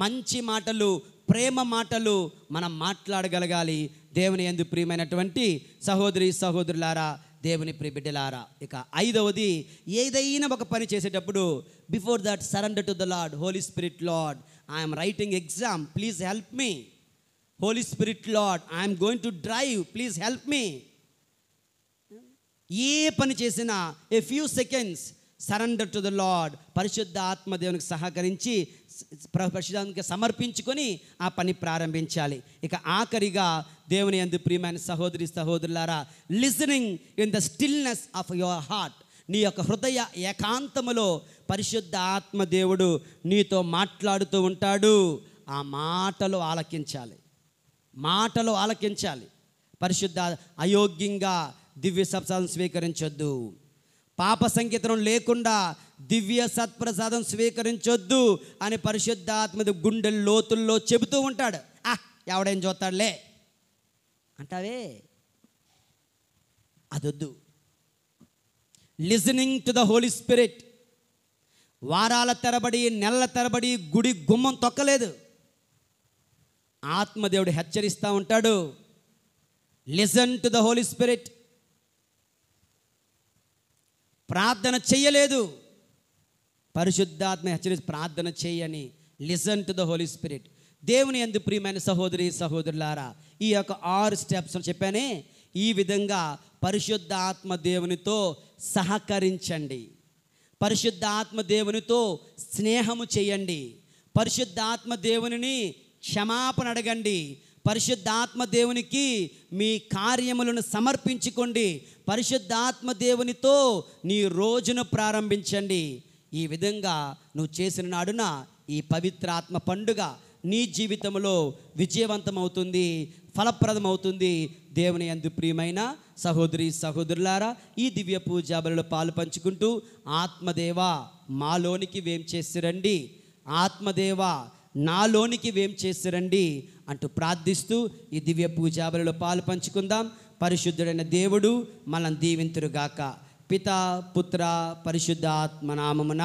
మంచి మాటలు ప్రేమ మాటలు మనం మాట్లాడగలగాలి దేవుని ఎందు ప్రియమైనటువంటి సహోదరి సహోదరులారా దేవుని బిడ్డలారా ఇక ఐదవది ఏదైనా ఒక పని చేసేటప్పుడు before that surrender to the Lord Holy Spirit Lord I'm writing exam please help me Holy Spirit Lord I'm going to drive please help me ఏ పని చేసినా a few seconds surrender to the Lord పరిశుద్ధ ఆత్మదేవునికి సహకరించి పరిశుద్ధానికి సమర్పించుకొని ఆ పని ప్రారంభించాలి ఇక ఆఖరిగా దేవుని ఎందు ప్రియమైన సహోదరి సహోదరులారా listening in the stillness of your heart నీ యొక్క హృదయ ఏకాంతములో పరిశుద్ధ ఆత్మదేవుడు నీతో మాట్లాడుతూ ఉంటాడు ఆ మాటలు ఆలకించాలి మాటలు ఆలకించాలి పరిశుద్ధ అయోగ్యంగా దివ్య సత్ప్రసాదం స్వీకరించొద్దు పాప సంకేతం లేకుండా దివ్య సత్ప్రసాదం స్వీకరించొద్దు అని పరిశుద్ధాత్మద గుండె లోతుల్లో చెబుతూ ఉంటాడు ఆ ఎవడేం చూస్తాడులే అంటావే అదొద్దు listening to the Holy Spirit వారాల తరబడి నెలల తరబడి గుడి గుమ్మం తొక్కలేదు ఆత్మదేవుడు హెచ్చరిస్తూ ఉంటాడు listen to the Holy Spirit ప్రార్థన చెయ్యలేదు పరిశుద్ధాత్మ హెచ్చరించి ప్రార్థన చేయని listen to the Holy Spirit దేవుని ఎందు ప్రియమైన సహోదరి సహోదరులారా ఈ యొక్క ఆరు స్టెప్స్ చెప్పానే ఈ విధంగా పరిశుద్ధ ఆత్మ దేవునితో సహకరించండి పరిశుద్ధ ఆత్మ దేవునితో స్నేహము చేయండి పరిశుద్ధాత్మ దేవుని క్షమాపణ అడగండి పరిశుద్ధాత్మ దేవునికి మీ కార్యములను సమర్పించుకోండి పరిశుద్ధాత్మ దేవునితో నీ రోజును ప్రారంభించండి ఈ విధంగా నువ్వు చేసిన నాడున ఈ పవిత్రాత్మ పండుగ నీ జీవితంలో విజయవంతమవుతుంది ఫలప్రదమవుతుంది దేవుని అందు ప్రియమైన సహోదరి సహోదరులారా ఈ దివ్య పూజా పాలు పంచుకుంటూ ఆత్మదేవ మాలోనికి వేం చేసి రండి ఆత్మదేవ నాలోనికి వేం చేసిరండి అంటూ ప్రార్థిస్తూ ఈ దివ్య పూజాబలిలో పాలు పంచుకుందాం పరిశుద్ధుడైన దేవుడు మనం దీవింతురుగాక పిత పుత్ర పరిశుద్ధ నామమున